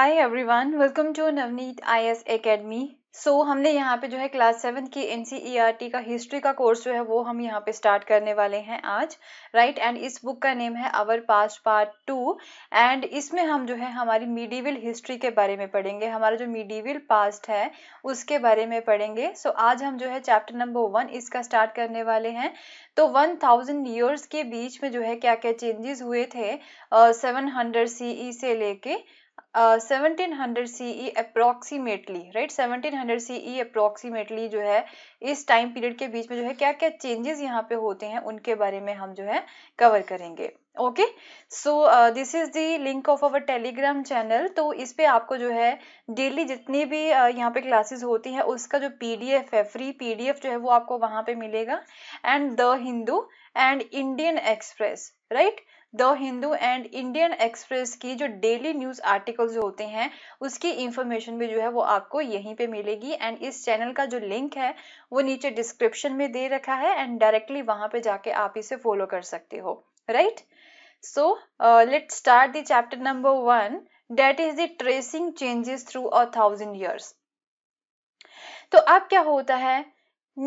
Hi everyone welcome to Navneet IAS academy so हमने यहाँ पे जो है क्लास सेवन की एन e का हिस्ट्री का कोर्स जो है वो हम यहाँ पे स्टार्ट करने वाले हैं आज राइट एंड इस बुक का नेम है our past part two and इसमें हम जो है हमारी मीडिविल हिस्ट्री के बारे में पढ़ेंगे हमारा जो मीडिविल पास्ट है उसके बारे में पढ़ेंगे सो so, आज हम जो है चैप्टर नंबर वन इसका स्टार्ट करने वाले हैं तो वन थाउजेंड ईयर्स के बीच में जो है क्या क्या चेंजेस हुए थे सेवन हंड्रेड सी से लेके hundred C E approximately right C E approximately जो है इस टाइम पीरियड के बीच में जो है क्या क्या चेंजेस यहाँ पे होते हैं उनके बारे में हम जो है कवर करेंगे okay so this is the link of our Telegram channel तो इस पे आपको जो है डेली जितनी भी uh, यहाँ पे क्लासेस होती हैं उसका जो पीडीएफ है फ्री पी डी एफ जो है वो आपको वहाँ पे मिलेगा and the Hindu and Indian Express right the Hindu and Indian Express की जो डेली न्यूज आर्टिकल्स होते हैं उसकी इंफॉर्मेशन भी जो है वो आपको यहीं पे मिलेगी एंड इस चैनल का जो लिंक है वो नीचे डिस्क्रिप्शन में दे रखा है एंड डायरेक्टली वहां पे जाके आप इसे फॉलो कर सकते हो right so let start the chapter number one that is the tracing changes through a thousand years तो अब क्या होता है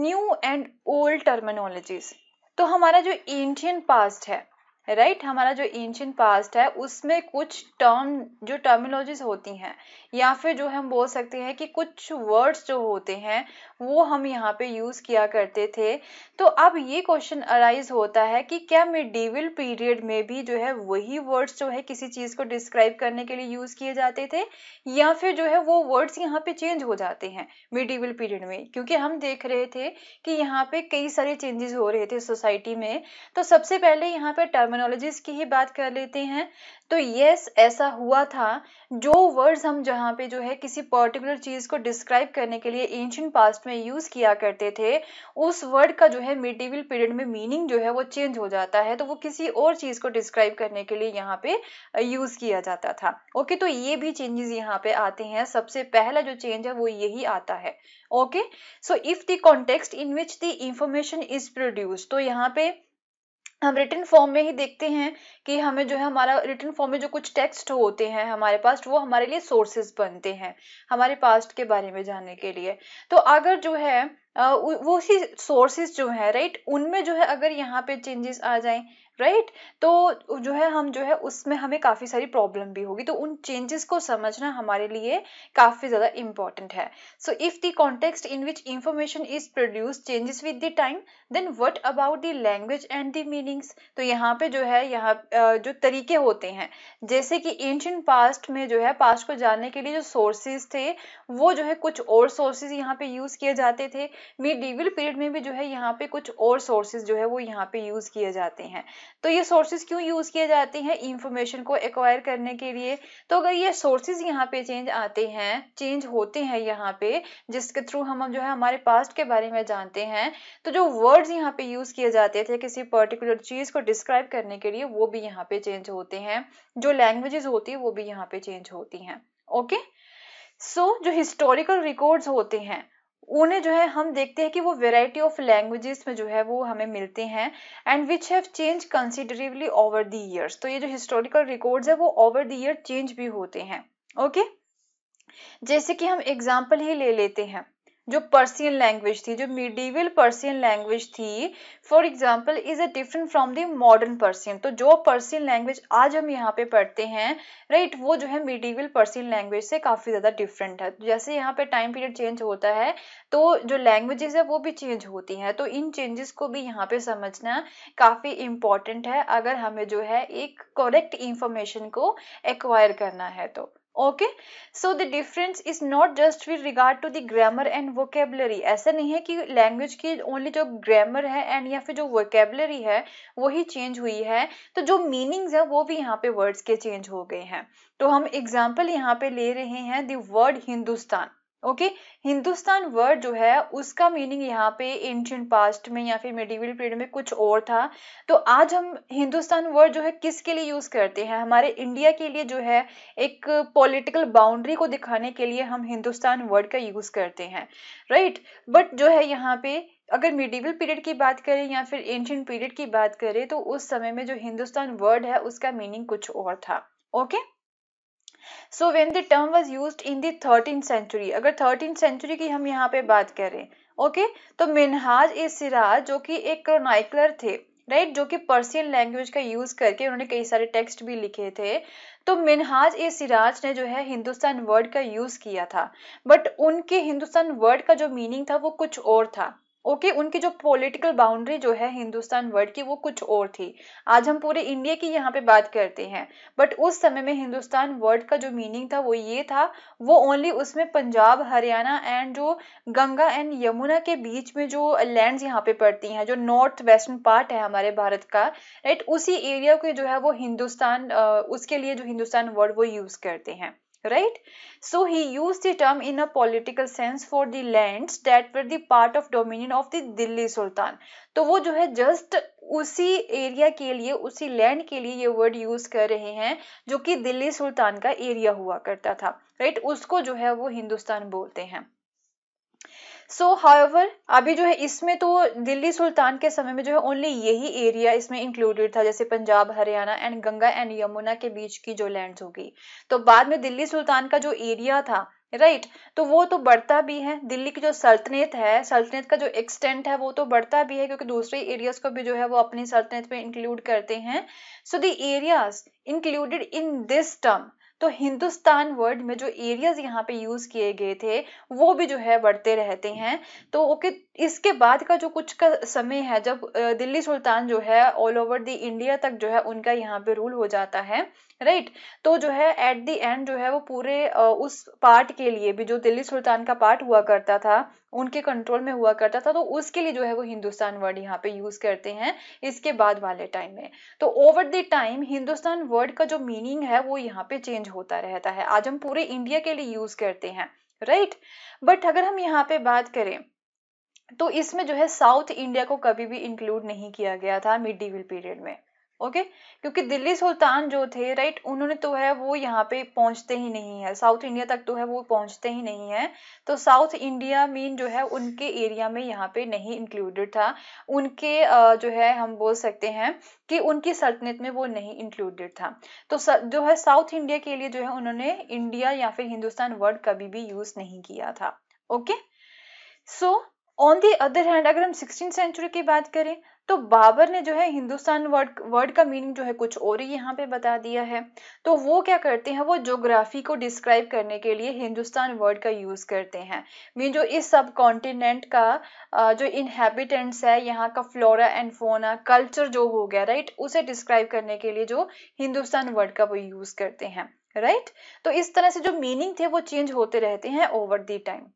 न्यू एंड ओल्ड टर्मिनोलॉजीज तो हमारा जो एंशियन पास्ट है राइट right? हमारा जो एंशियंट पास्ट है उसमें कुछ टर्म जो टर्मिनोलॉजीज होती हैं या फिर जो हम बोल सकते हैं कि कुछ वर्ड्स जो होते हैं वो हम यहाँ पे यूज़ किया करते थे तो अब ये क्वेश्चन अराइज होता है कि क्या मिडिविल पीरियड में भी जो है वही वर्ड्स जो है किसी चीज़ को डिस्क्राइब करने के लिए यूज़ किए जाते थे या फिर जो है वो वर्ड्स यहाँ पे चेंज हो जाते हैं मिडिविल पीरियड में क्योंकि हम देख रहे थे कि यहाँ पे कई सारे चेंजेस हो रहे थे सोसाइटी में तो सबसे पहले यहाँ पे टर्म टर्मिनोलॉजीज की ही बात कर लेते हैं तो यस ऐसा हुआ था जो वर्ड्स हम जहाँ पे जो है किसी पर्टिकुलर चीज़ को डिस्क्राइब करने के लिए एंशियंट पास्ट में यूज़ किया करते थे उस वर्ड का जो है मिडिवल पीरियड में मीनिंग जो है वो चेंज हो जाता है तो वो किसी और चीज़ को डिस्क्राइब करने के लिए यहाँ पे यूज़ किया जाता था ओके तो ये भी चेंजेस यहाँ पे आते हैं सबसे पहला जो चेंज है वो यही आता है okay so if the context in which the information is produce तो यहाँ पे हम रिटर्न फॉर्म में ही देखते हैं कि हमें जो है हमारा रिटर्न फॉर्म में जो कुछ टेक्स्ट होते हैं हमारे पास वो हमारे लिए सोर्सेज बनते हैं हमारे पास्ट के बारे में जानने के लिए तो अगर जो है वो ही सोर्सेज जो है राइट उनमें जो है अगर यहाँ पे चेंजेस आ जाए राइट right? तो जो है हम जो है उसमें हमें काफ़ी सारी प्रॉब्लम भी होगी तो उन चेंजेस को समझना हमारे लिए काफ़ी ज़्यादा इम्पॉर्टेंट है so if the context in which information is produce changes with the time then what about the language and the meanings तो यहाँ पे जो है यहाँ जो तरीके होते हैं जैसे कि एंशियंट पास्ट में जो है पास्ट को जानने के लिए जो सोर्सेज थे वो जो है कुछ और सोर्सेज यहाँ पे यूज़ किए जाते थे मिडीवल पीरियड में भी जो है यहाँ पे कुछ और सोर्सेज जो है वो यहाँ पे यूज़ किए जाते हैं तो ये सोर्सेज क्यों यूज़ किए जाते हैं इंफॉर्मेशन को एक्वायर करने के लिए तो अगर ये सोर्सेज यहाँ पे चेंज आते हैं चेंज होते हैं यहाँ पे जिसके थ्रू हम जो है हमारे पास्ट के बारे में जानते हैं तो जो वर्ड्स यहाँ पे यूज़ किए जाते थे किसी पर्टिकुलर चीज़ को डिस्क्राइब करने के लिए वो भी यहाँ पे चेंज होते हैं जो लैंग्वेजेस होती है वो भी यहाँ पे चेंज होती हैं ओके okay? सो so, जो हिस्टोरिकल रिकॉर्ड्स होते हैं उन्हें जो है हम देखते हैं कि वो वेराइटी ऑफ लैंग्वेजेस में जो है वो हमें मिलते हैं and which have change considerably over the years तो ये जो हिस्टोरिकल रिकॉर्ड्स है वो ओवर द ईयर चेंज भी होते हैं ओके okay? जैसे कि हम एग्जाम्पल ही ले लेते हैं जो पर्सियन लैंग्वेज थी जो मिडीवियल पर्सियन लैंग्वेज थी for example is a different from the modern Persian तो जो पर्सियन लैंग्वेज आज हम यहाँ पे पढ़ते हैं राइट right, वो जो है मिडीवियल पर्सियन लैंग्वेज से काफ़ी ज़्यादा डिफरेंट है तो जैसे यहाँ पे टाइम पीरियड चेंज होता है तो जो लैंग्वेजेस है वो भी चेंज होती हैं तो इन चेंजेस को भी यहाँ पे समझना काफ़ी इम्पॉर्टेंट है अगर हमें जो है एक करेक्ट इंफॉर्मेशन को एक्वायर करना है तो okay so the difference is not just with regard to the grammar and vocabulary ऐसा नहीं है कि लैंग्वेज की ओनली जो ग्रामर है एंड या फिर जो वोकेबलरी है वही चेंज हुई है तो जो मीनिंग्स है वो भी यहाँ पे वर्ड्स के चेंज हो गए हैं तो हम एग्जाम्पल यहाँ पे ले रहे हैं the word Hindustan okay Hindustan word जो है उसका मीनिंग यहाँ पे एंशियंट पास्ट में या फिर मेडिवल पीरियड में कुछ और था तो आज हम हिंदुस्तान वर्ड जो है किसके लिए यूज़ करते हैं हमारे इंडिया के लिए जो है एक पॉलिटिकल बाउंड्री को दिखाने के लिए हम हिंदुस्तान वर्ड का यूज़ करते हैं राइट बट जो है यहाँ पे अगर मिडिवल पीरियड की बात करें या फिर एंशियंट पीरियड की बात करें तो उस समय में जो हिंदुस्तान वर्ड है उसका मीनिंग कुछ और था okay okay? So when the term was use in thirteen century अगर थर्टीन सेंचुरी की हम यहाँ पे बात करें ओके okay? तो मिनहाज ए सिराज जो कि एक क्रोनाइकलर थे राइट right? जो कि पर्सियन लैंग्वेज का यूज़ करके उन्होंने कई सारे टेक्स्ट भी लिखे थे तो मिनहाज ए सिराज ने जो है हिंदुस्तान वर्ड का यूज़ किया था बट उनके हिंदुस्तान वर्ड का जो मीनिंग था वो कुछ और था ओके okay, उनकी जो पॉलिटिकल बाउंड्री जो है हिंदुस्तान वर्ड की वो कुछ और थी आज हम पूरे इंडिया की यहाँ पे बात करते हैं बट उस समय में हिंदुस्तान वर्ड का जो मीनिंग था वो ये था वो ओनली उसमें पंजाब हरियाणा एंड जो गंगा एंड यमुना के बीच में जो लैंड्स यहाँ पे पड़ती हैं जो नॉर्थ वेस्टर्न पार्ट है हमारे भारत का राइट उसी एरिया के जो है वो हिंदुस्तान उसके लिए जो हिंदुस्तान वर्ड वो यूज़ करते हैं right so he used the term in a political sense for the lands that were the part of dominion of the delhi sultan to wo jo hai just usi area ke liye usi land ke liye ye word use kar rahe hain jo ki delhi sultan ka area hua karta tha right? usko jo hai wo hindustan bolte hain so so, हावर अभी जो है इसमें तो दिल्ली सुल्तान के समय में जो है ओनली यही एरिया इसमें इंक्लूडेड था जैसे पंजाब हरियाणा एंड गंगा एंड यमुना के बीच की जो लैंड होगी तो बाद में दिल्ली सुल्तान का जो एरिया था राइट right. तो वो तो बढ़ता भी है दिल्ली की जो सल्तनत है सल्तनत का जो एक्सटेंट है वो तो बढ़ता भी है क्योंकि दूसरे एरियाज को भी जो है वो अपनी सल्तनत में इंक्लूड करते हैं so the areas included in this term तो हिंदुस्तान वर्ड में जो एरियाज यहाँ पे यूज़ किए गए थे वो भी जो है बढ़ते रहते हैं तो ओके इसके बाद का जो कुछ का समय है जब दिल्ली सुल्तान जो है ऑल ओवर द इंडिया तक जो है उनका यहाँ पे रूल हो जाता है राइट तो जो है एट द एंड जो है वो पूरे उस पार्ट के लिए भी जो दिल्ली सुल्तान का पार्ट हुआ करता था उनके कंट्रोल में हुआ करता था तो उसके लिए जो है वो हिंदुस्तान वर्ड यहाँ पे यूज करते हैं इसके बाद वाले टाइम में तो over the time Hindustan word का जो मीनिंग है वो यहाँ पे चेंज होता रहता है आज हम पूरे इंडिया के लिए यूज करते हैं राइट बट अगर हम यहाँ पे बात करें तो इसमें जो है साउथ इंडिया को कभी भी इंक्लूड नहीं किया गया था मिड डीविल पीरियड में ओके okay? क्योंकि दिल्ली सुल्तान जो थे राइट उन्होंने तो है वो यहाँ पे पहुंचते ही नहीं है साउथ इंडिया तक तो है वो पहुंचते ही नहीं है तो साउथ इंडिया मीन जो है उनके एरिया में यहाँ पे नहीं इंक्लूडेड था उनके जो है हम बोल सकते हैं कि उनकी सल्तनत में वो नहीं इंक्लूडेड था तो जो है साउथ इंडिया के लिए जो है उन्होंने इंडिया या फिर हिंदुस्तान वर्ड कभी भी यूज़ नहीं किया था okay okay? So so, on the other hand अगर हम सिक्सटीन सेंचुरी की बात करें तो बाबर ने जो है हिंदुस्तान वर्ड वर्ड का मीनिंग जो है कुछ और ही यहाँ पे बता दिया है तो वो क्या करते हैं वो जोग्राफी को डिस्क्राइब करने के लिए हिंदुस्तान वर्ड का यूज़ करते हैं मीन जो इस सब कॉन्टिनेंट का जो इनहेबिटेंट्स है यहाँ का फ्लोरा एंड फोना कल्चर जो हो गया राइट उसे डिस्क्राइब करने के लिए जो हिंदुस्तान वर्ड का वो यूज़ करते हैं राइट तो इस तरह से जो मीनिंग थे वो चेंज होते रहते हैं over the time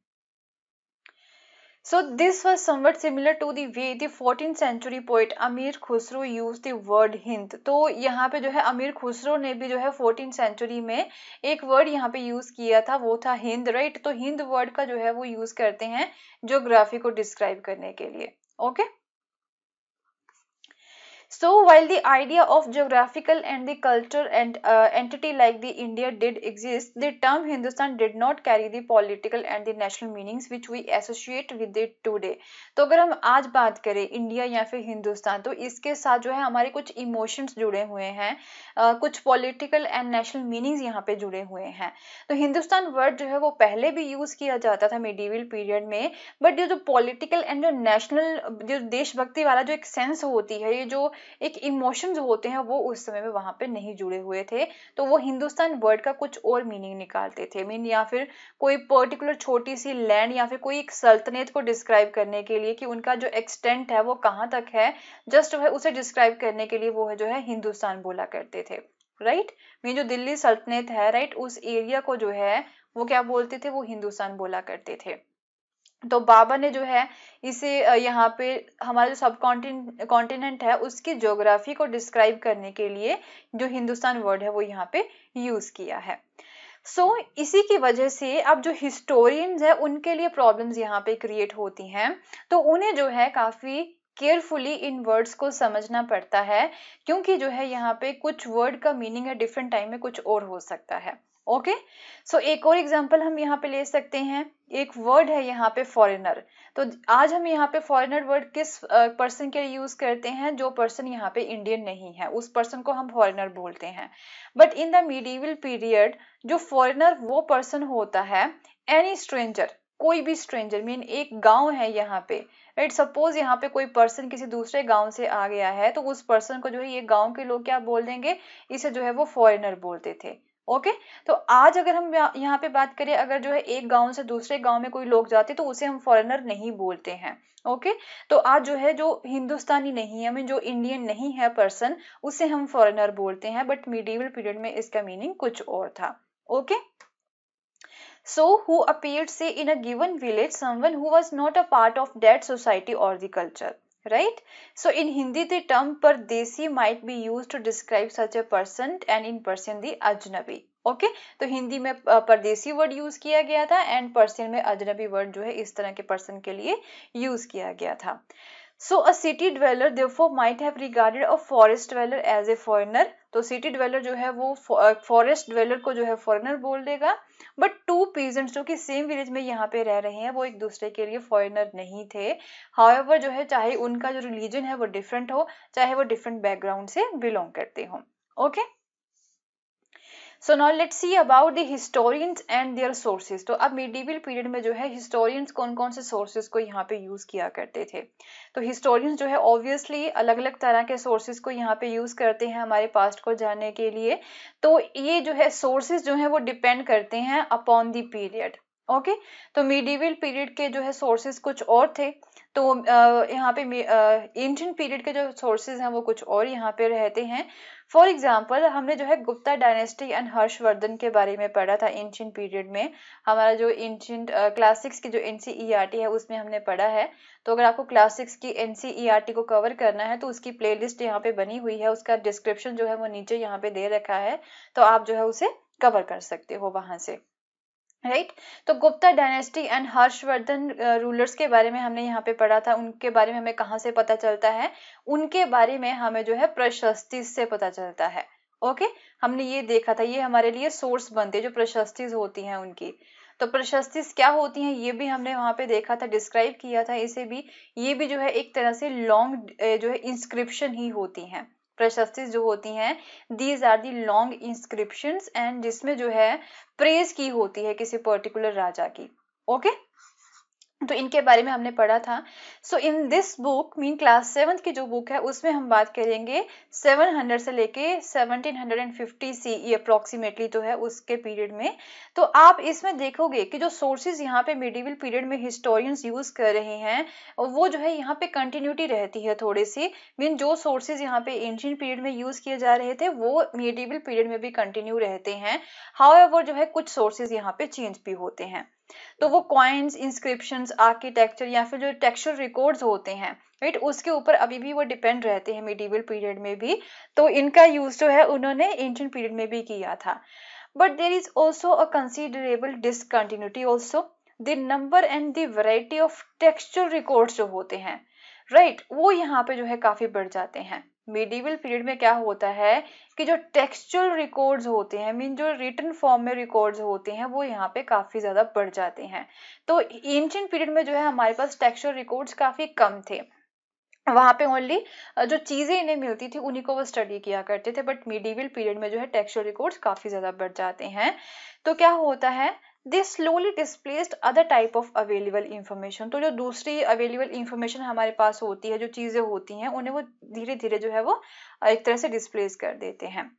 So this was somewhat similar to the way the 14th century poet Amir Khusro used the word Hind. तो यहाँ पे जो है अमीर खुसरो ने भी जो है 14th century में एक word यहाँ पे use किया था वो था हिंद right? तो हिंद word का जो है वो use करते हैं geography को describe करने के लिए okay? So while the idea of geographical and the culture and uh, entity like the India did exist, the term Hindustan did not carry the political and the national meanings which we associate with it today. तो अगर हम आज बात करें India या फिर हिंदुस्तान तो इसके साथ जो है हमारे कुछ इमोशंस जुड़े हुए हैं uh, कुछ पॉलिटिकल एंड नेशनल मीनिंग्स यहाँ पे जुड़े हुए हैं तो हिंदुस्तान वर्ड जो है वो पहले भी यूज़ किया जाता था मेडिवल पीरियड में बट ये जो पॉलिटिकल एंड जो नेशनल जो देशभक्ति वाला जो एक सेंस होती है ये जो एक इमोशन जो होते हैं वो उस समय में वहां पे नहीं जुड़े हुए थे तो वो हिंदुस्तान वर्ड का कुछ और मीनिंग निकालते थे मीन या फिर कोई पर्टिकुलर छोटी सी लैंड या फिर कोई एक सल्तनत को डिस्क्राइब करने के लिए कि उनका जो एक्सटेंट है वो कहाँ तक है जस्ट वह उसे डिस्क्राइब करने के लिए वो है जो है हिंदुस्तान बोला करते थे राइट right? मीन जो दिल्ली सल्तनत है राइट right? उस एरिया को जो है वो क्या बोलते थे वो हिंदुस्तान बोला करते थे तो बाबा ने जो है इसे यहाँ पे हमारा जो सब कॉन्टिनेंट है उसकी ज्योग्राफी को डिस्क्राइब करने के लिए जो हिंदुस्तान वर्ड है वो यहाँ पे यूज़ किया है सो so, इसी की वजह से अब जो हिस्टोरियंस है उनके लिए प्रॉब्लम्स यहाँ पे क्रिएट होती हैं तो उन्हें जो है काफ़ी केयरफुली इन वर्ड्स को समझना पड़ता है क्योंकि जो है यहाँ पे कुछ वर्ड का मीनिंग है डिफरेंट टाइम में कुछ और हो सकता है ओके सो एक और एग्जाम्पल हम यहाँ पे ले सकते हैं एक वर्ड है यहाँ पे फॉरेनर तो आज हम यहाँ पे फॉरेनर वर्ड किस पर्सन के लिए यूज करते हैं जो पर्सन यहाँ पे इंडियन नहीं है उस पर्सन को हम फॉरेनर बोलते हैं but in the medieval period जो फॉरेनर वो पर्सन होता है एनी स्ट्रेंजर कोई भी स्ट्रेंजर मीन एक गांव है यहाँ पे राइट सपोज यहाँ पे कोई पर्सन किसी दूसरे गांव से आ गया है तो उस पर्सन को जो है ये गांव के लोग क्या बोल देंगे इसे जो है वो फॉरेनर बोलते थे ओके तो आज अगर हम यहाँ पे बात करें अगर जो है एक गांव से दूसरे गांव में कोई लोग जाते तो उसे हम फॉरेनर नहीं बोलते हैं ओके तो आज जो है जो हिंदुस्तानी नहीं है जो इंडियन नहीं है पर्सन उसे हम फॉरेनर बोलते हैं बट मिडिवल पीरियड में इसका मीनिंग कुछ और था okay so so who appeared say in a given village someone who was not a part of that society or the culture right so in hindi the term pardesi might be used to describe such a person and in persian the ajnabi okay okay? तो हिंदी में परदेसी word use किया गया था and Persian में अजनबी word जो है इस तरह के पर्सन के लिए यूज किया गया था so a city dweller therefore might have regarded a forest dweller as a foreigner तो सिटी ड्वेलर जो है वो फॉरेस्ट ड्वेलर uh, को जो है फॉरेनर बोल देगा बट टू पीजेंट्स जो कि सेम विलेज में यहाँ पे रह रहे हैं वो एक दूसरे के लिए फॉरेनर नहीं थे हाउ जो है चाहे उनका जो रिलीजन है वो डिफरेंट हो चाहे वो डिफरेंट बैकग्राउंड से बिलोंग करते हों okay okay? So now let see about the historians and their sources तो अब मिडीवियल पीरियड में जो है हिस्टोरियंस कौन कौन से सोर्सेज को यहाँ पे यूज़ किया करते थे तो हिस्टोरियंस जो है ऑब्वियसली अलग अलग तरह के सोर्सेज को यहाँ पे यूज़ करते हैं हमारे पास्ट को जानने के लिए तो ये जो है सोर्सेज जो है वो डिपेंड करते हैं अपॉन दी पीरियड ओके तो मिडिविल पीरियड के जो है सोर्सेज कुछ और थे तो यहाँ पे एंशंट पीरियड के जो सोर्सेज हैं वो कुछ और यहाँ पे रहते हैं फॉर एग्जाम्पल हमने जो है गुप्ता डायनेस्टी एंड हर्षवर्धन के बारे में पढ़ा था एंशंट पीरियड में हमारा जो एंशियंट क्लासिक्स की जो एन e है उसमें हमने पढ़ा है तो अगर आपको क्लासिक्स की एन e को कवर करना है तो उसकी लिस्ट यहाँ पे बनी हुई है उसका डिस्क्रिप्शन जो है वो नीचे यहाँ पे दे रखा है तो आप जो है उसे कवर कर सकते हो वहाँ से राइट तो Gupta dynasty and Harshavardhana rulers के बारे में हमने यहाँ पे पढ़ा था उनके बारे में हमें कहाँ से पता चलता है उनके बारे में हमें जो है प्रशस्ति से पता चलता है ओके हमने ये देखा था ये हमारे लिए सोर्स बनते हैं जो प्रशस्ति होती हैं उनकी तो प्रशस्ति क्या होती हैं ये भी हमने वहाँ पे देखा था डिस्क्राइब किया था इसे भी ये भी जो है एक तरह से लॉन्ग जो है इंस्क्रिप्शन ही होती हैं प्रशस्ति जो होती हैं these are the long inscription and जिसमें जो है प्रेज की होती है किसी पर्टिकुलर राजा की ओके okay? तो इनके बारे में हमने पढ़ा था so in this book mean class seventh की जो बुक है उसमें हम बात करेंगे 700 से लेके 1750 सी ये अप्रॉक्सीमेटली तो है उसके पीरियड में तो आप इसमें देखोगे कि जो सोर्सेज यहाँ पे मिडिवल पीरियड में हिस्टोरियंस यूज कर रहे हैं वो जो है यहाँ पे कंटिन्यूटी रहती है थोड़ी सी मीन जो सोर्सेज यहाँ पे एंशियंट पीरियड में यूज किए जा रहे थे वो मिडिवल पीरियड में भी कंटिन्यू रहते हैं हाउ जो है कुछ सोर्सेज यहाँ पे चेंज भी होते हैं तो वो कॉइन्स इंस्क्रिप्शन आर्किटेक्चर या फिर जो टेक्सचर रिकॉर्ड्स होते हैं राइट उसके ऊपर अभी भी वो डिपेंड रहते हैं मिडीवल पीरियड में भी तो इनका यूज जो है उन्होंने एंशियंट पीरियड में भी किया था but there is also a considerable discontinuity also the number and the variety of texture records जो होते हैं राइट right, वो यहाँ पे जो है काफी बढ़ जाते हैं मेडिवल पीरियड में क्या होता है कि जो टेक्सचुअल रिकॉर्ड्स होते हैं मीन जो रिटर्न फॉर्म में रिकॉर्ड्स होते हैं वो यहाँ पे काफ़ी ज़्यादा बढ़ जाते हैं तो एंशियंट पीरियड में जो है हमारे पास टेक्सचुअल रिकॉर्ड्स काफ़ी कम थे वहाँ पे ओनली जो चीज़ें इन्हें मिलती थी उन्हीं को वो स्टडी किया करते थे बट मिडीवल पीरियड में जो है टेक्सचुअल रिकॉर्ड्स काफ़ी ज़्यादा बढ़ जाते हैं तो क्या होता है they slowly displaced other type of available information तो जो दूसरी अवेलेबल इंफॉर्मेशन हमारे पास होती है जो चीज़ें होती हैं उन्हें वो धीरे धीरे जो है वो एक तरह से डिस्प्लेस कर देते हैं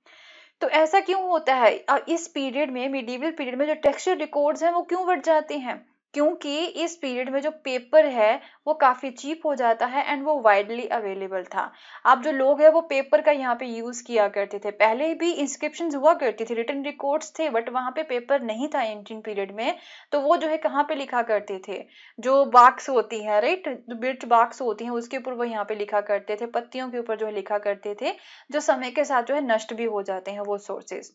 तो ऐसा क्यों होता है इस पीरियड में मिडिवल पीरियड में जो टेक्सचर रिकॉर्ड्स हैं वो क्यों बढ़ जाते हैं क्योंकि इस पीरियड में जो पेपर है वो काफ़ी चीप हो जाता है एंड वो वाइडली अवेलेबल था आप जो लोग हैं वो पेपर का यहाँ पे यूज़ किया करते थे पहले भी इंस्क्रिप्शन हुआ करती थी रिटर्न रिकॉर्ड्स थे बट वहाँ पे पेपर नहीं था एंटीन पीरियड में तो वो जो है कहाँ पे लिखा करते थे जो बाक्स होती है राइट बिट बाक्स होती हैं उसके ऊपर वो यहाँ पे लिखा करते थे पत्तियों के ऊपर जो है लिखा करते थे जो समय के साथ जो है नष्ट भी हो जाते हैं वो सोर्सेज़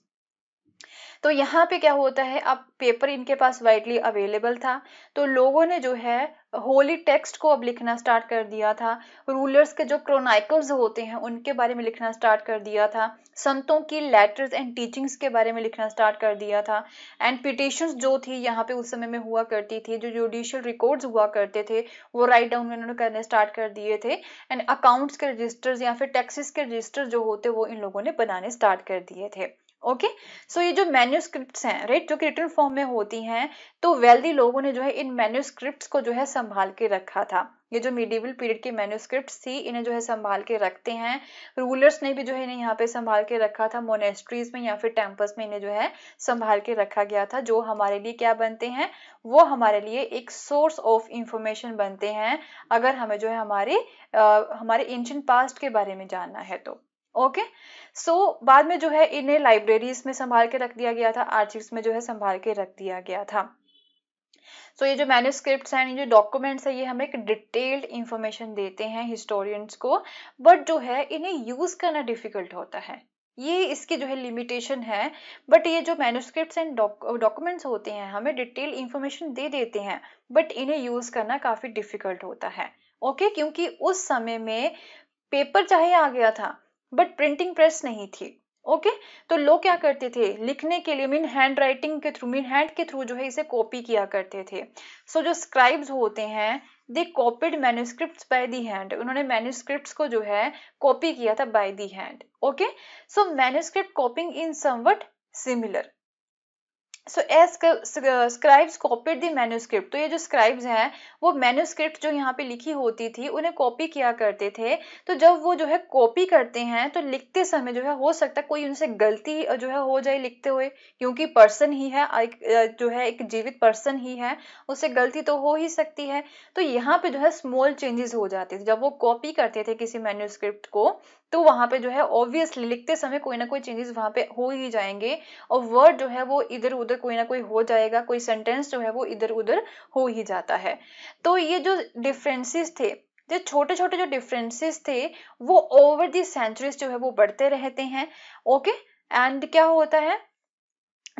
तो यहाँ पे क्या होता है अब पेपर इनके पास वाइडली अवेलेबल था तो लोगों ने जो है होली टेक्स्ट को अब लिखना स्टार्ट कर दिया था रूलर्स के जो क्रोनाइकल्स होते हैं उनके बारे में लिखना स्टार्ट कर दिया था संतों की लेटर्स एंड टीचिंग्स के बारे में लिखना स्टार्ट कर दिया था एंड पिटिशंस जो थी यहाँ पे उस समय में हुआ करती थी जो जुडिशियल रिकॉर्ड्स हुआ करते थे वो राइट डाउन उन्होंने करने स्टार्ट कर दिए थे एंड अकाउंट्स के रजिस्टर्स या फिर टैक्सेस के रजिस्टर्स जो होते वो इन लोगों ने बनाने स्टार्ट कर दिए थे ओके सो ये जो मैन्यूस्क्रिप्ट हैं राइट जो कि रिटर्न फॉर्म में होती हैं तो वेल्दी लोगों ने जो है इन मैन्यूस्क्रिप्ट को जो है संभाल के रखा था ये जो मिडिवल पीरियड की मैन्यूस्क्रिप्ट थी इन्हें जो है संभाल के रखते हैं रूलर्स ने भी जो है इन्हें यहाँ पे संभाल के रखा था मोनेस्ट्रीज में या फिर टेम्पल्स में इन्हें जो है संभाल के रखा गया था जो हमारे लिए क्या बनते हैं वो हमारे लिए एक सोर्स ऑफ इंफॉर्मेशन बनते हैं अगर हमें जो है हमारे आ, हमारे एंशियंट पास्ट के बारे में जानना है तो ओके सो so, बाद में जो है इन्हें लाइब्रेरीज में संभाल के रख दिया गया था आर्चिव्स में जो है संभाल के रख दिया गया था सो so, ये जो मैन्यूस्क्रिप्ट हैं ये जो डॉक्यूमेंट्स है ये हमें एक डिटेल्ड इंफॉर्मेशन देते हैं हिस्टोरियंस को बट जो है इन्हें यूज करना डिफिकल्ट होता है ये इसकी जो है लिमिटेशन है बट ये जो मैनुस्क्रिप्ट एंड डॉक्यूमेंट्स होते हैं हमें डिटेल इंफॉर्मेशन दे देते हैं बट इन्हें यूज करना काफी डिफिकल्ट होता है ओके okay? क्योंकि उस समय में पेपर चाहे आ गया था बट प्रिंटिंग प्रेस नहीं थी ओके okay? तो लोग क्या करते थे लिखने के लिए मीन हैंड राइटिंग के थ्रू मीन हैंड के थ्रू जो है इसे कॉपी किया करते थे सो so, जो स्क्राइब्स होते हैं they copied manuscript by the hand उन्होंने मैन्यूस्क्रिप्ट को जो है कॉपी किया था by the hand okay so manuscript copying in somewhat similar so as scribes copied the manuscript तो ये जो स्क्राइब्स हैं वो मैन्यूस्क्रिप्ट जो यहाँ पे लिखी होती थी उन्हें कॉपी किया करते थे तो जब वो जो है कॉपी करते हैं तो लिखते समय जो है हो सकता है कोई उनसे गलती जो है हो जाए लिखते हुए क्योंकि पर्सन ही है एक जो है एक जीवित पर्सन ही है उससे गलती तो हो ही सकती है तो यहाँ पे जो है स्मॉल चेंजेस हो जाते थे जब वो कॉपी करते थे किसी मैन्यूस्क्रिप्ट को तो वहां पे जो है ऑब्वियसली लिखते समय कोई ना कोई चेंजेस वहां पे हो ही जाएंगे और वर्ड जो है वो इधर उधर कोई ना कोई हो जाएगा कोई सेंटेंस जो है वो इधर उधर हो ही जाता है तो ये जो डिफरेंसेस थे जो छोटे छोटे जो डिफरेंसेस थे वो ओवर दी सेंचुरीज जो है वो बढ़ते रहते हैं ओके एंड क्या होता है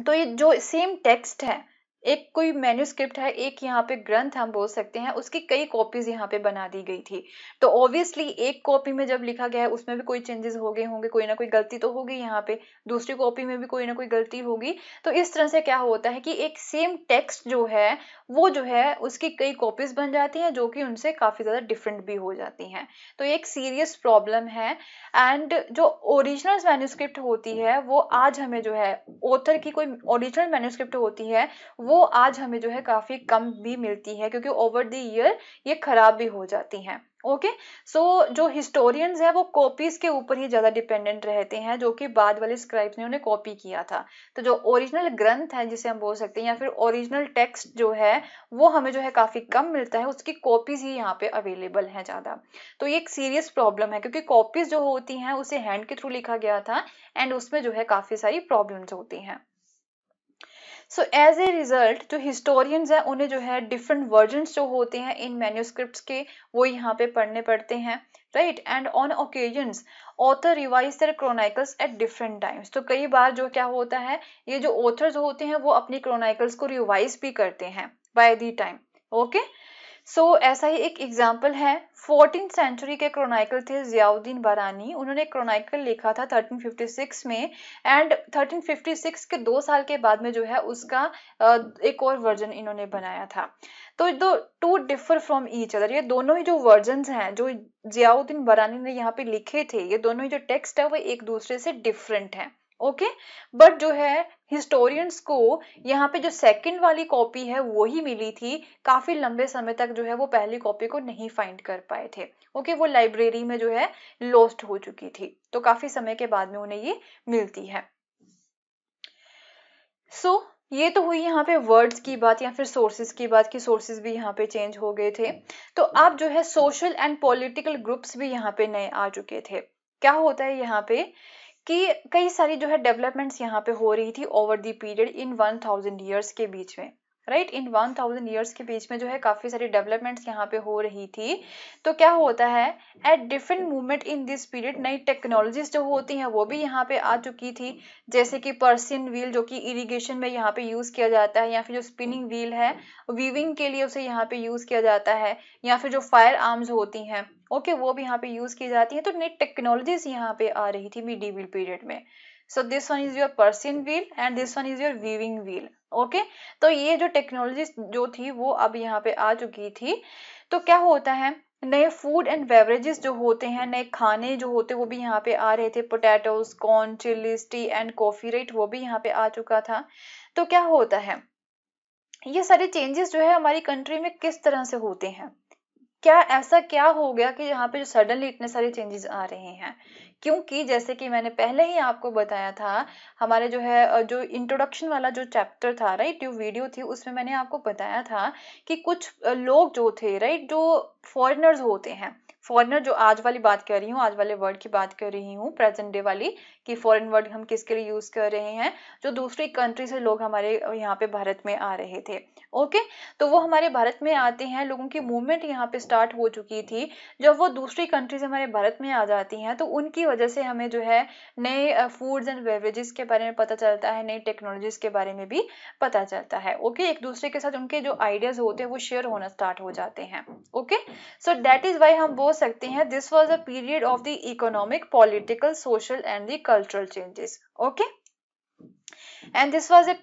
तो ये जो सेम टेक्स्ट है एक कोई मैन्यूस्क्रिप्ट है एक यहाँ पे ग्रंथ हम बोल सकते हैं उसकी कई कॉपीज यहाँ पे बना दी गई थी तो ऑब्वियसली एक कॉपी में जब लिखा गया है उसमें भी कोई चेंजेस हो गए होंगे कोई ना कोई गलती तो होगी यहाँ पे दूसरी कॉपी में भी कोई ना कोई गलती होगी तो इस तरह से क्या होता है कि एक सेम टेक्स्ट जो है वो जो है उसकी कई कॉपीज बन जाती हैं जो कि उनसे काफी ज्यादा डिफरेंट भी हो जाती हैं तो एक सीरियस प्रॉब्लम है एंड जो ओरिजिनल मैन्यूस्क्रिप्ट होती है वो आज हमें जो है ऑथर की कोई ओरिजिनल मेन्यूस्क्रिप्ट होती है वो वो आज हमें जो है काफ़ी कम भी मिलती है क्योंकि ओवर द ईयर ये ख़राब भी हो जाती हैं ओके सो जो हिस्टोरियंस है वो कॉपीज के ऊपर ही ज़्यादा डिपेंडेंट रहते हैं जो कि बाद वाले स्क्राइब्स ने उन्हें कॉपी किया था तो जो ओरिजिनल ग्रंथ है जिसे हम बोल सकते हैं या फिर ओरिजिनल टेक्स्ट जो है वो हमें जो है काफ़ी कम मिलता है उसकी कॉपीज़ ही यहाँ पे अवेलेबल है ज़्यादा तो ये एक सीरियस प्रॉब्लम है क्योंकि कॉपीज़ जो होती हैं उसे हैंड के थ्रू लिखा गया था एंड उसमें जो है काफ़ी सारी प्रॉब्लम्स होती हैं सो एज ए रिजल्ट जो हिस्टोरियंस हैं उन्हें जो है डिफरेंट वर्जन जो होते हैं इन मेन्यूस्क्रिप्ट के वो यहाँ पे पढ़ने पड़ते हैं right and on occasions author revise their chronicles at different times तो कई बार जो क्या होता है ये जो ऑथर्स होते हैं वो अपनी क्रोनाइकल्स को रिवाइज भी करते हैं by the time okay okay? So so, ऐसा ही एक एग्जाम्पल है फोर्टीन सेंचुरी के क्रोनाइकल थे जियाउद्दीन बारानी उन्होंने क्रोनाइकल लिखा था 1356 में एंड 1356 के दो साल के बाद में जो है उसका एक और वर्जन इन्होंने बनाया था तो दो to differ from each other ये दोनों ही जो वर्जन हैं जो जियाउद्दीन बरानी ने यहाँ पे लिखे थे ये दोनों ही जो टेक्स्ट है वो एक दूसरे से डिफरेंट हैं ओके बट जो है हिस्टोरियंस को यहाँ पे जो सेकंड वाली कॉपी है वो ही मिली थी काफ़ी लंबे समय तक जो है वो पहली कॉपी को नहीं फाइंड कर पाए थे ओके okay? वो लाइब्रेरी में जो है लॉस्ट हो चुकी थी तो काफ़ी समय के बाद में उन्हें ये मिलती है सो so, ये तो हुई यहाँ पे वर्ड्स की बात या फिर सोर्सेज की बात की सोर्सेज भी यहाँ पे चेंज हो गए थे तो अब जो है सोशल एंड पॉलिटिकल ग्रुप्स भी यहाँ पे नए आ चुके थे क्या होता है यहाँ पे कि कई सारी जो है डेवलपमेंट्स यहाँ पे हो रही थी over the period in 1000 years के बीच में right in one thousand years के बीच में जो है काफ़ी सारी डेवलपमेंट्स यहाँ पे हो रही थी तो क्या होता है at different movement in this period नई टेक्नोलॉजीज जो होती हैं वो भी यहाँ पे आ चुकी थी जैसे कि पर्सिन व्हील जो कि इरिगेशन में यहाँ पे यूज़ किया जाता है या फिर जो स्पिनिंग व्हील है वीविंग के लिए उसे यहाँ पे यूज़ किया जाता है या फिर जो फायर आर्म्स होती हैं ओके okay, वो भी यहाँ पे यूज़ की जाती है तो नई टेक्नोलॉजीज यहाँ पे आ रही थी व्हील पीरियड में so this one is your Persian wheel and this one is your weaving wheel okay तो ये जो टेक्नोलॉजी जो थी वो अब यहाँ पे आ चुकी थी तो क्या होता है नए फूड एंड बेवरेजेस जो होते हैं नए खाने जो होते वो भी यहाँ पे आ रहे थे potatoes corn chillies tea and coffee rate वो भी यहाँ पे आ चुका था तो क्या होता है ये सारे चेंजेस जो है हमारी कंट्री में किस तरह से होते हैं क्या ऐसा क्या हो गया कि यहाँ पे जो सडनली इतने सारे चेंजेस आ रहे हैं क्योंकि जैसे कि मैंने पहले ही आपको बताया था हमारे जो है जो इंट्रोडक्शन वाला जो चैप्टर था राइट जो वीडियो थी उसमें मैंने आपको बताया था कि कुछ लोग जो थे राइट जो फॉरेनर्स होते हैं फॉरनर जो आज वाली बात कर रही हूँ आज वाले वर्ड की बात कर रही हूँ प्रेजेंट डे वाली कि फॉरेन वर्ड हम किसके लिए यूज़ कर रहे हैं जो दूसरी कंट्री से लोग हमारे यहाँ पे भारत में आ रहे थे ओके तो वो हमारे भारत में आते हैं लोगों की मूवमेंट यहाँ पे स्टार्ट हो चुकी थी जब वो दूसरी कंट्री से हमारे भारत में आ जाती हैं तो उनकी वजह से हमें जो है नए फूड्स एंड बेवरेजेस के बारे में पता चलता है नई टेक्नोलॉजीज के बारे में भी पता चलता है ओके एक दूसरे के साथ उनके जो आइडियाज़ होते हैं वो शेयर होना स्टार्ट हो जाते हैं okay so that is why हम वो हो सकती हैं this was a period of the economic political social and the cultural changes okay and this was a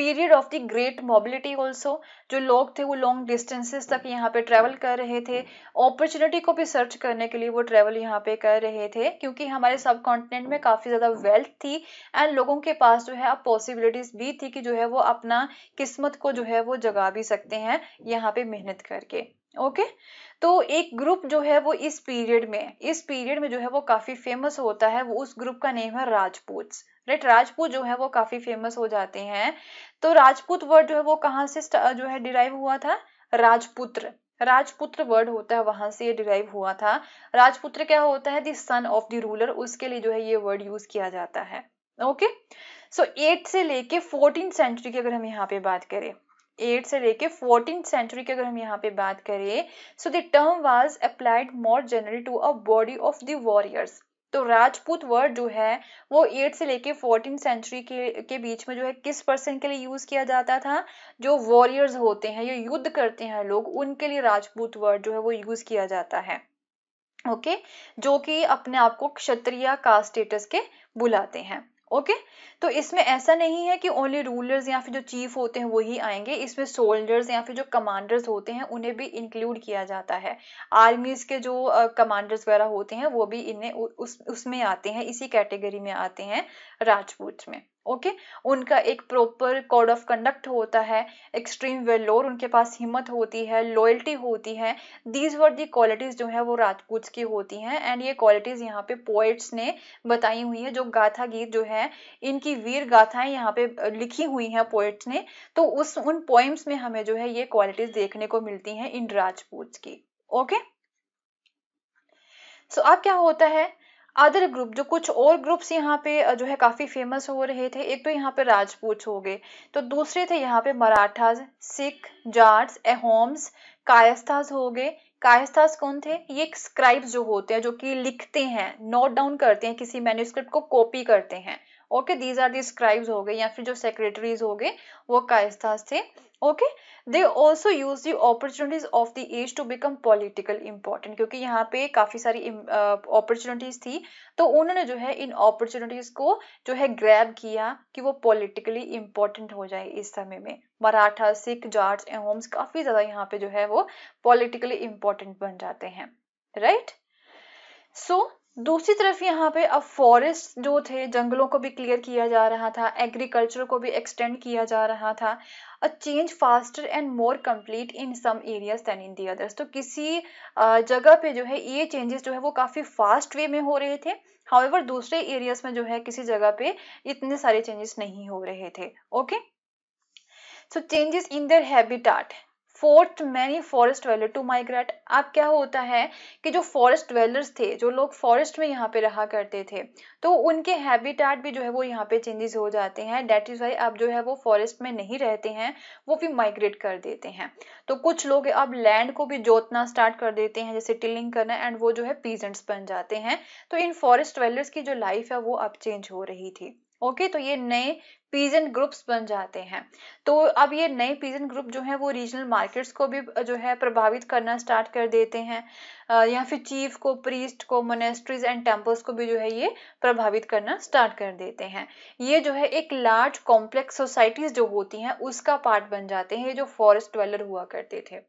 period of the great mobility also जो लोग थे वो लॉन्ग डिस्टेंसेस तक यहाँ पे ट्रेवल कर रहे थे अपॉर्चुनिटी को भी सर्च करने के लिए वो ट्रेवल यहाँ पे कर रहे थे क्योंकि हमारे सब कॉन्टिनेंट में काफ़ी ज़्यादा वेल्थ थी एंड लोगों के पास जो है अब पॉसिबिलिटीज़ भी थी कि जो है वो अपना किस्मत को जो है वो जगा भी सकते हैं यहाँ पे मेहनत करके ओके okay? तो एक ग्रुप जो है वो इस पीरियड में इस पीरियड में जो है वो काफी फेमस होता है वो उस ग्रुप का नेम है राजपूत राइट राजपूत जो है वो काफी फेमस हो जाते हैं तो राजपूत वर्ड जो है वो कहाँ से जो है डिराइव हुआ था राजपुत्र राजपुत्र वर्ड होता है वहां से ये डिराइव हुआ था राजपुत्र क्या होता है the son of the ruler उसके लिए जो है ये वर्ड यूज किया जाता है ओके सो एट से लेके फोर्टीन सेंचुरी की अगर हम यहाँ पे बात करें एट से लेके फोर्टीन सेंचुरी की अगर हम यहाँ पे बात करें so the term was applied more generally to a body of the warriors तो राजपूत वर्ड जो है वो एट से लेके फोर्टीन सेंचुरी के के बीच में जो है किस पर्सन के लिए यूज किया जाता था जो वॉरियर्स होते हैं या युद्ध करते हैं लोग उनके लिए राजपूत वर्ड जो है वो यूज किया जाता है ओके okay? जो कि अपने आप को क्षत्रिय का स्टेटस के बुलाते हैं ओके तो इसमें ऐसा नहीं है कि ओनली रूलर्स या फिर जो चीफ होते हैं वही आएंगे इसमें सोल्जर्स या फिर जो कमांडर्स होते हैं उन्हें भी इंक्लूड किया जाता है आर्मीज के जो कमांडर्स वगैरह होते हैं वो भी इन्हें उस उसमें आते हैं इसी कैटेगरी में आते हैं राजपूत में ओके okay? उनका एक प्रॉपर कोड ऑफ कंडक्ट होता है एक्सट्रीम वेलोर उनके पास हिम्मत होती है लॉयल्टी होती है दीज वर दी क्वालिटीज़ जो है वो राजपूत की होती हैं एंड ये क्वालिटीज़ यहाँ पे पोएट्स ने बताई हुई है जो गाथा गीत जो है इनकी वीर गाथाएं यहाँ पे लिखी हुई हैं पोएट्स ने तो उस उन पोइम्स में हमें जो है ये क्वालिटीज़ देखने को मिलती हैं इन राजपूत की ओके okay? सो so, अब क्या होता है अदर ग्रुप जो कुछ और ग्रुप्स यहाँ पे जो है काफ़ी फेमस हो रहे थे एक तो यहाँ पे राजपूत हो गए तो दूसरे थे यहाँ पे मराठाज सिख जाट्स एहोम्स कायस्थाज हो गए कायस्थाज कौन थे ये स्क्राइब्स जो होते हैं जो कि लिखते हैं नोट डाउन करते हैं किसी मैन्यूस्क्रिप्ट को कॉपी करते हैं okay these are the scribes हो गए या फिर जो सेक्रेटरीज हो गए वो कायस्थाज थे okay they also use the opportunities of the age to become political important क्योंकि यहाँ पे काफ़ी सारी अपॉर्चुनिटीज uh, थी तो उन्होंने जो है इन अपॉर्चुनिटीज को जो है ग्रैब किया कि वो पॉलिटिकली इंपॉर्टेंट हो जाए इस समय में मराठा सिख जाट्स एंड होम्स काफ़ी ज़्यादा यहाँ पे जो है वो पॉलिटिकली इंपॉर्टेंट बन जाते हैं राइट सो so, दूसरी तरफ यहाँ पे अब फॉरेस्ट जो थे जंगलों को भी क्लियर किया जा रहा था एग्रीकल्चर को भी एक्सटेंड किया जा रहा था a change faster and more complete in some areas than in the others तो किसी जगह पे जो है ये चेंजेस जो है वो काफ़ी फास्ट वे में हो रहे थे हाउएवर दूसरे एरियाज में जो है किसी जगह पे इतने सारे चेंजेस नहीं हो रहे थे okay so changes in their habitat forced many forest dweller to migrate अब क्या होता है कि जो फॉरेस्ट ड्वेलर्स थे जो लोग फॉरेस्ट में यहाँ पे रहा करते थे तो उनके हैबिटेट भी जो है वो यहाँ पे चेंजेस हो जाते हैं डेट इज़ वाई अब जो है वो फॉरेस्ट में नहीं रहते हैं वो भी माइग्रेट कर देते हैं तो कुछ लोग अब लैंड को भी जोतना स्टार्ट कर देते हैं जैसे टिलिंग करना एंड वो जो है पीजेंट्स बन जाते हैं तो इन फॉरेस्ट ड्वेलर्स की जो लाइफ है वो अब चेंज हो रही थी ओके okay, तो ये नए पीजन ग्रुप्स बन जाते हैं तो अब ये नए पीजन ग्रुप जो है वो रीजनल मार्केट्स को भी जो है प्रभावित करना स्टार्ट कर देते हैं या फिर चीफ को प्रीस्ट को मोनेस्ट्रीज एंड टेम्पल्स को भी जो है ये प्रभावित करना स्टार्ट कर देते हैं ये जो है एक लार्ज कॉम्प्लेक्स सोसाइटीज जो होती हैं उसका पार्ट बन जाते हैं ये जो फॉरेस्ट ड्वेलर हुआ करते थे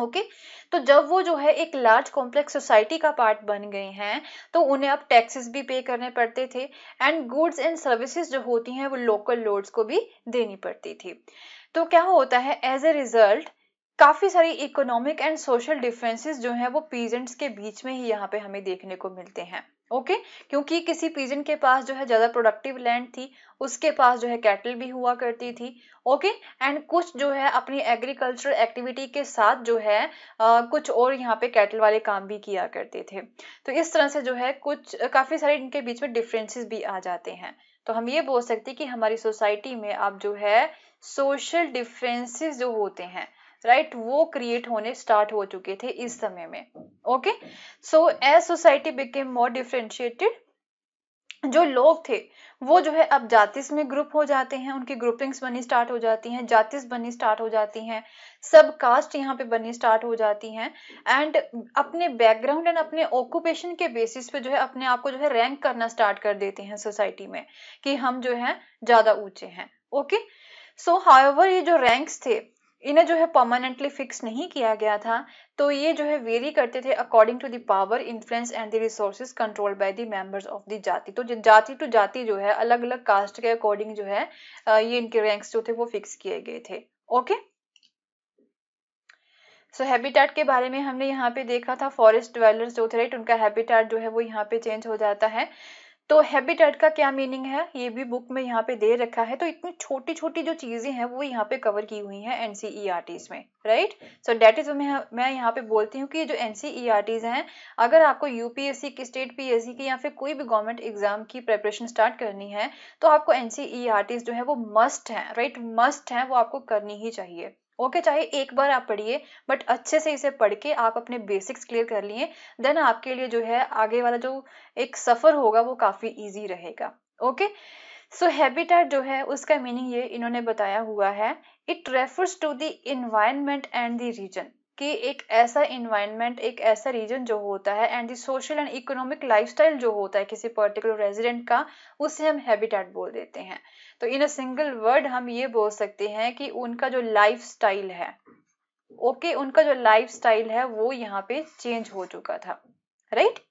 ओके okay? तो जब वो जो है एक लार्ज कॉम्प्लेक्स सोसाइटी का पार्ट बन गए हैं तो उन्हें अब टैक्सेस भी पे करने पड़ते थे एंड गुड्स एंड सर्विसेज जो होती हैं वो लोकल लोड्स को भी देनी पड़ती थी तो क्या होता है एज ए रिजल्ट काफ़ी सारी इकोनॉमिक एंड सोशल डिफरेंसेस जो हैं वो पीजेंट्स के बीच में ही यहाँ पे हमें देखने को मिलते हैं ओके क्योंकि किसी पीजन के पास जो है ज़्यादा प्रोडक्टिव लैंड थी उसके पास जो है कैटल भी हुआ करती थी ओके एंड कुछ जो है अपनी एग्रीकल्चरल एक्टिविटी के साथ जो है आ, कुछ और यहाँ पे कैटल वाले काम भी किया करते थे तो इस तरह से जो है कुछ काफ़ी सारे इनके बीच में डिफरेंसेस भी आ जाते हैं तो हम ये बोल सकते कि हमारी सोसाइटी में आप जो है सोशल डिफरेंसेस जो होते हैं राइट right? वो क्रिएट होने स्टार्ट हो चुके थे इस समय में okay so as society became more differentiated जो लोग थे वो जो है अब जातिस में ग्रुप हो जाते हैं उनकी ग्रुपिंग्स बनी स्टार्ट हो जाती हैं जातिस बननी स्टार्ट हो जाती हैं सब कास्ट यहाँ पे बननी स्टार्ट हो जाती हैं एंड अपने बैकग्राउंड एंड अपने ऑक्यूपेशन के बेसिस पे जो है अपने आप को जो है रैंक करना स्टार्ट कर देते हैं सोसाइटी में कि हम जो है ज़्यादा ऊँचे हैं ओके सो हाउ ये जो रैंक्स थे इन्हें जो है परमानेंटली फिक्स नहीं किया गया था तो ये जो है वेरी करते थे according to the power influence and the resources control by the members of the jati तो जाति टू जाति जो है अलग अलग कास्ट के अकॉर्डिंग जो है ये इनके रैंक्स जो थे वो फिक्स किए गए थे ओके सो हैबिटेट के बारे में हमने यहाँ पे देखा था फॉरेस्ट ड्वेलर्स जो थे राइट उनका हैबिटेट जो है वो यहाँ पे चेंज हो जाता है तो हैबिटेट का क्या मीनिंग है ये भी बुक में यहाँ पे दे रखा है तो इतनी छोटी छोटी जो चीज़ें हैं वो यहाँ पे कवर की हुई हैं एनसीईआरटीज e में राइट सो डेट इज मैं यहाँ पे बोलती हूँ कि जो एनसीईआरटीज e हैं अगर आपको यूपीएससी की स्टेट पीएससी की या फिर कोई भी गवर्नमेंट एग्जाम की प्रेपरेशन स्टार्ट करनी है तो आपको एनसीईआरटीज e जो है वो मस्ट है राइट मस्ट है वो आपको करनी ही चाहिए ओके चाहे एक बार आप पढ़िए बट अच्छे से इसे पढ़ के आप अपने बेसिक्स क्लियर कर लिए देन आपके लिए जो है आगे वाला जो एक सफ़र होगा वो काफ़ी ईजी रहेगा ओके सो हैबिटेट जो है उसका मीनिंग ये इन्होंने बताया हुआ है it refers to the environment and the region कि एक ऐसा इन्वायरमेंट एक ऐसा रीजन जो होता है and the social and economic lifestyle जो होता है किसी पर्टिकुलर रेजिडेंट का उसे हम हैबिटेट बोल देते हैं तो इन अ सिंगल वर्ड हम ये बोल सकते हैं कि उनका जो लाइफ है ओके okay, उनका जो लाइफ है वो यहाँ पे चेंज हो चुका था राइट right?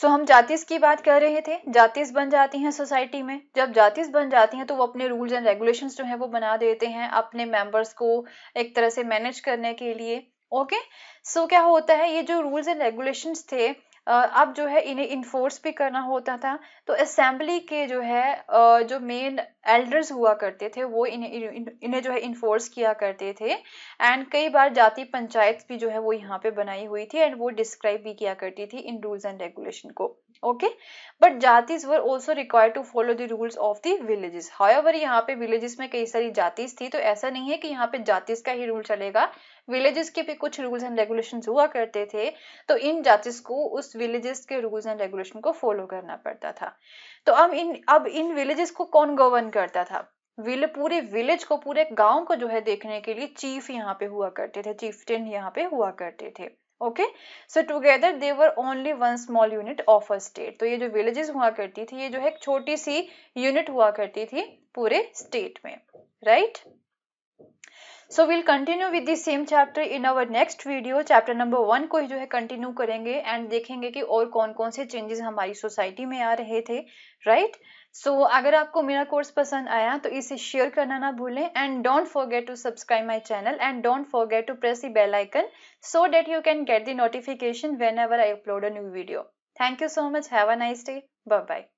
सो हम जातिस की बात कर रहे थे जातिस बन जाती हैं सोसाइटी में जब जातिस बन जाती हैं तो वो अपने रूल्स एंड रेगुलेशन जो है वो बना देते हैं अपने मेंबर्स को एक तरह से मैनेज करने के लिए ओके okay? सो so, क्या होता है ये जो रूल्स एंड रेगुलेशंस थे अब जो है इन्हें इन्फोर्स भी करना होता था तो असेंबली के जो है जो मेन एल्डर्स हुआ करते थे वो इन्हें इन्हें जो है इन्फोर्स किया करते थे एंड कई बार जाति पंचायत भी जो है वो यहाँ पे बनाई हुई थी एंड वो डिस्क्राइब भी किया करती थी इन रूल्स एंड रेगुलेशन को okay but jatis were also require to follow the rules of the villages however यहाँ पे विलेजेस में कई सारी जातिज थी तो ऐसा नहीं है कि यहाँ पे जातिज का ही रूल चलेगा विलेजेस के भी कुछ रूल्स एंड रेगुलेशन हुआ करते थे तो इन जातिस को उस विलेजेस के रूल्स एंड रेगुलेशन को फॉलो करना पड़ता था तो अब इन अब इन विलेजेस को कौन गवर्न करता था विले पूरे विलेज को पूरे गांव को जो है देखने के लिए चीफ यहाँ पे हुआ करते थे चीफ टेन यहाँ पे हुआ करते थे okay so together they were only one small unit of a state तो ये जो विलेजेस हुआ करती थी ये जो है एक छोटी सी यूनिट हुआ करती थी पूरे स्टेट में right so will continue with the same chapter in our next video chapter number one को ही जो है कंटिन्यू करेंगे एंड देखेंगे कि और कौन कौन से चेंजेस हमारी सोसाइटी में आ रहे थे राइट right? सो so, अगर आपको मेरा कोर्स पसंद आया तो इसे शेयर करना ना भूलें and don't forget to subscribe my channel and don't forget to press the bell icon so that you can get the notification whenever I upload a new video thank you so much have a nice day bye bye